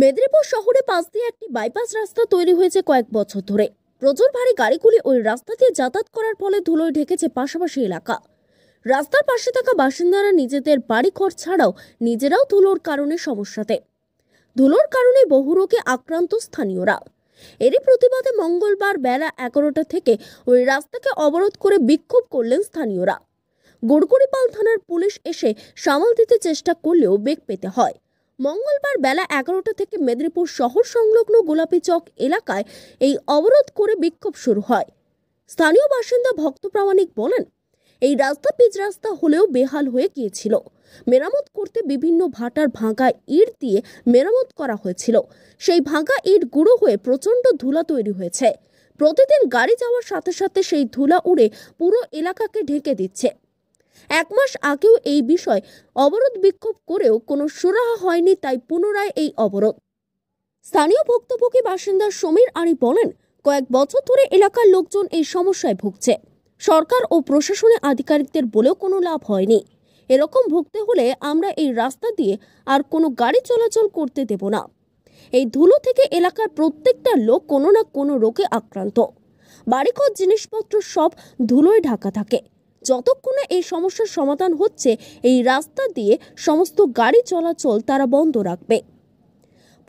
মেদিনীপুর শহরে পাশ দিয়ে একটি বাইপাস রাস্তা তৈরি হয়েছে কয়েক বছর ধরে প্রচুর ভারী গাড়িগুলি ওই রাস্তা দিয়ে যাতায়াত করার ফলে ধুলোয় ঢেকেছে পাশাপাশি এলাকা রাস্তার পাশে থাকা বাসিন্দারা নিজেদের বাড়ি ঘর ছাড়াও নিজেরাও ধুলোর কারণে সমস্যাতে ধুলোর কারণে বহু রোগে আক্রান্ত স্থানীয়রা এরই প্রতিবাদে মঙ্গলবার বেলা এগারোটা থেকে ওই রাস্তাকে অবরোধ করে বিক্ষোভ করলেন স্থানীয়রা গড়কুড়িপাল থানার পুলিশ এসে সামাল দিতে চেষ্টা করলেও বেগ পেতে হয় মঙ্গলবার বেলা এগারোটা থেকে মেদিনীপুর শহর সংলগ্ন গোলাপী চক এলাকায় এই অবরোধ করে বিক্ষোভ শুরু হয় স্থানীয় বাসিন্দা ভক্ত প্রামাণিক বলেন এই রাস্তা পিচ রাস্তা হলেও বেহাল হয়ে গিয়েছিল মেরামত করতে বিভিন্ন ভাটার ভাঙা ইট দিয়ে মেরামত করা হয়েছিল সেই ভাঙা ইট গুঁড়ো হয়ে প্রচণ্ড ধুলা তৈরি হয়েছে প্রতিদিন গাড়ি যাওয়ার সাথে সাথে সেই ধুলা উড়ে পুরো এলাকাকে ঢেকে দিচ্ছে এক মাস আগেও এই বিষয় অবরোধ বিক্ষোভ করেও কোনো সুরাহা হয়নি তাই পুনরায় এই অবরোধ স্থানীয় ভুক্তভোগী বাসিন্দা সমীর আনি বলেন কয়েক বছর ধরে এলাকার লোকজন এই সমস্যায় ভুগছে সরকার ও প্রশাসনের আধিকারিকদের বলেও কোনো লাভ হয়নি এরকম ভুগতে হলে আমরা এই রাস্তা দিয়ে আর কোনো গাড়ি চলাচল করতে দেব না এই ধুলো থেকে এলাকার প্রত্যেকটা লোক কোনো না কোনো রোগে আক্রান্ত বাড়িঘর জিনিসপত্র সব ধুলোয় ঢাকা থাকে যতক্ষণ না এই সমস্যার সমাধান হচ্ছে এই রাস্তা দিয়ে সমস্ত গাড়ি চলাচল তারা বন্ধ রাখবে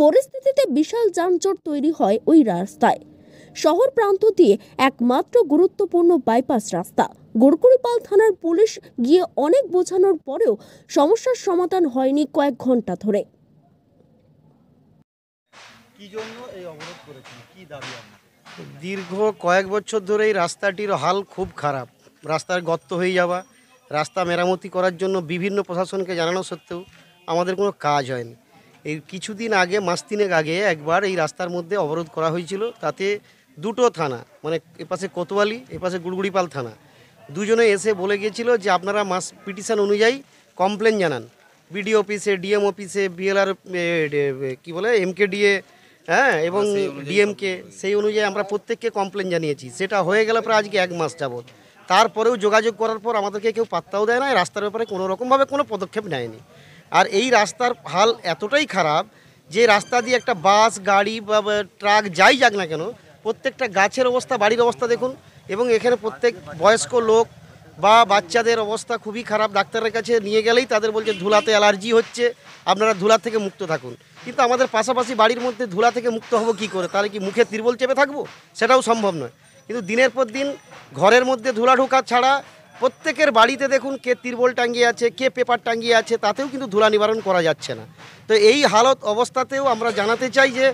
পরিস্থিতিতে বিশাল যানজট তৈরি হয় ওই রাস্তায় শহর প্রান্ত দিয়ে একমাত্র গুরুত্বপূর্ণ বাইপাস রাস্তা গোরকুড়িপাল থানার পুলিশ গিয়ে অনেক বোঝানোর পরেও সমস্যার সমাধান হয়নি কয়েক ঘন্টা ধরে জন্য এই অবরোধ কি দীর্ঘ কয়েক বছর ধরে এই রাস্তাটির হাল খুব খারাপ রাস্তার গর্ত হয়ে যাওয়া রাস্তা মেরামতি করার জন্য বিভিন্ন প্রশাসনকে জানানো সত্ত্বেও আমাদের কোনো কাজ হয়নি এই কিছুদিন আগে মাস তিনেক আগে একবার এই রাস্তার মধ্যে অবরোধ করা হয়েছিল তাতে দুটো থানা মানে এপাশে কোতোয়ালি এপাশে গুড়গুড়িপাল থানা দুজনে এসে বলে গিয়েছিল যে আপনারা মাস পিটিশন অনুযায়ী কমপ্লেন জানান বিডিও অফিসে ডিএম অফিসে বিএলআর কি বলে ডিএ হ্যাঁ এবং ডিএমকে সেই অনুযায়ী আমরা প্রত্যেককে কমপ্লেন জানিয়েছি সেটা হয়ে গেল প্রায় আজকে এক মাস যাবত তারপরেও যোগাযোগ করার পর আমাদেরকে কেউ পাত্তাও দেয় না রাস্তার ব্যাপারে কোনো রকমভাবে কোনো পদক্ষেপ নেয়নি আর এই রাস্তার হাল এতটাই খারাপ যে রাস্তা দিয়ে একটা বাস গাড়ি বা ট্রাক যাই যাক না কেন প্রত্যেকটা গাছের অবস্থা বাড়ির অবস্থা দেখুন এবং এখানে প্রত্যেক বয়স্ক লোক বা বাচ্চাদের অবস্থা খুবই খারাপ ডাক্তারের কাছে নিয়ে গেলেই তাদের বলছে ধুলাতে অ্যালার্জি হচ্ছে আপনারা ধুলা থেকে মুক্ত থাকুন কিন্তু আমাদের পাশাপাশি বাড়ির মধ্যে ধুলা থেকে মুক্ত হব কি করে তাহলে কি মুখে তিরবল চেপে থাকবো সেটাও সম্ভব নয় কিন্তু দিনের পর দিন ঘরের মধ্যে ধুলা ঢোকা ছাড়া প্রত্যেকের বাড়িতে দেখুন কে তিরবল টাঙ্গিয়ে আছে কে পেপার টাঙ্গিয়ে আছে তাতেও কিন্তু ধুলা নিবারণ করা যাচ্ছে না তো এই হালত অবস্থাতেও আমরা জানাতে চাই যে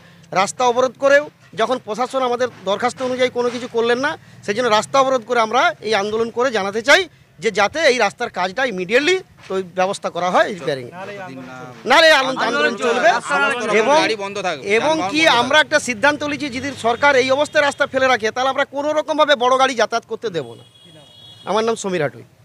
রাস্তা অবরোধ করেও যখন প্রশাসন আমাদের দরখাস্ত অনুযায়ী কোনো কিছু করলেন না সেই জন্য রাস্তা অবরোধ করে আমরা এই আন্দোলন করে জানাতে চাই যে যাতে এই রাস্তার কাজটা ইমিডিয়েটলি ওই ব্যবস্থা করা হয় রিপেয়ারিং নাহলে আন্দোলন চলবে এবং এবং কি আমরা একটা সিদ্ধান্ত নিয়েছি যদি সরকার এই অবস্থায় রাস্তা ফেলে রাখে তাহলে আমরা কোনো রকমভাবে বড় গাড়ি যাতায়াত করতে দেবো না আমার নাম সমীর হাটুই